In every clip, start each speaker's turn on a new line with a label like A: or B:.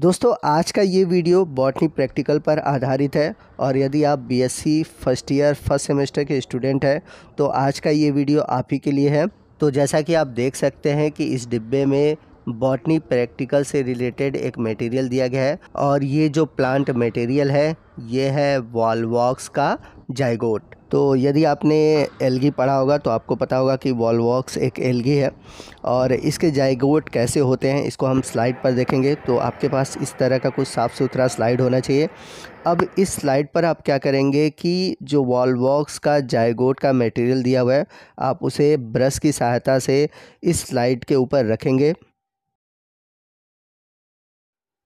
A: दोस्तों आज का ये वीडियो बॉटनी प्रैक्टिकल पर आधारित है और यदि आप BSc first year first semester के स्टूडेंट हैं तो आज का ये वीडियो आप ही के लिए है तो जैसा कि आप देख सकते हैं कि इस डिब्बे में बॉटनी प्रैक्टिकल से रिलेटेड एक मटेरियल दिया गया है और ये जो प्लांट मटेरियल है ये है वॉलवॉक्स का जाइगोट तो यदि आपने एलगी पढ़ा होगा तो आपको पता होगा कि वॉलवॉक्स एक एलगी है और इसके जाइगोट कैसे होते हैं इसको हम स्लाइड पर देखेंगे तो आपके पास इस तरह का कुछ साफ़ सुथरा स्लाइड होना चाहिए अब इस स्लाइड पर आप क्या करेंगे कि जो वॉलवॉक्स का जाइगोट का मटेरियल दिया हुआ है आप उसे ब्रश की सहायता से इस स्लाइड के ऊपर रखेंगे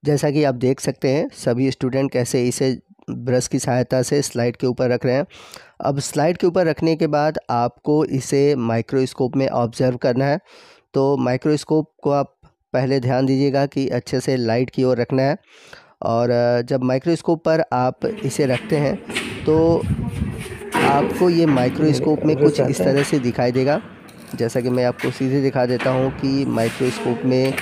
A: जैसा कि आप देख सकते हैं सभी स्टूडेंट कैसे इसे ब्रश की सहायता से स्लाइड के ऊपर रख रहे हैं अब स्लाइड के ऊपर रखने के बाद आपको इसे माइक्रोस्कोप में ऑब्ज़र्व करना है तो माइक्रोस्कोप को आप पहले ध्यान दीजिएगा कि अच्छे से लाइट की ओर रखना है और जब माइक्रोस्कोप पर आप इसे रखते हैं तो आपको ये माइक्रोस्कोप में कुछ इस तरह से दिखाई देगा जैसा कि मैं आपको सीधे दिखा देता हूँ कि माइक्रोस्कोप में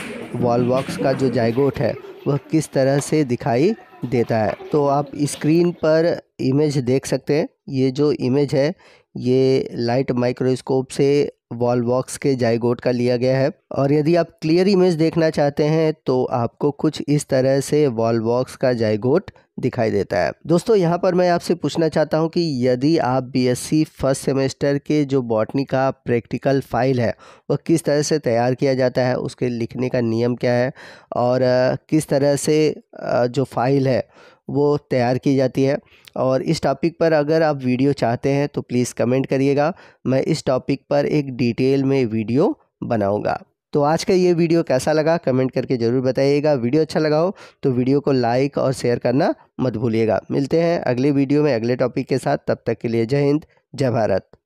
A: वॉलवॉक्स का जो जायगोट है वह किस तरह से दिखाई देता है तो आप स्क्रीन पर इमेज देख सकते हैं ये जो इमेज है ये लाइट माइक्रोस्कोप से वॉल बॉक्स के जाइगोट का लिया गया है और यदि आप क्लियर इमेज देखना चाहते हैं तो आपको कुछ इस तरह से वॉल बॉक्स का जाइगोट दिखाई देता है दोस्तों यहाँ पर मैं आपसे पूछना चाहता हूँ कि यदि आप बीएससी फर्स्ट सेमेस्टर के जो बॉटनी का प्रैक्टिकल फाइल है वह किस तरह से तैयार किया जाता है उसके लिखने का नियम क्या है और किस तरह से जो फाइल है वो तैयार की जाती है और इस टॉपिक पर अगर आप वीडियो चाहते हैं तो प्लीज़ कमेंट करिएगा मैं इस टॉपिक पर एक डिटेल में वीडियो बनाऊँगा तो आज का ये वीडियो कैसा लगा कमेंट करके ज़रूर बताइएगा वीडियो अच्छा लगा हो तो वीडियो को लाइक और शेयर करना मत भूलिएगा मिलते हैं अगले वीडियो में अगले टॉपिक के साथ तब तक के लिए जय हिंद जय भारत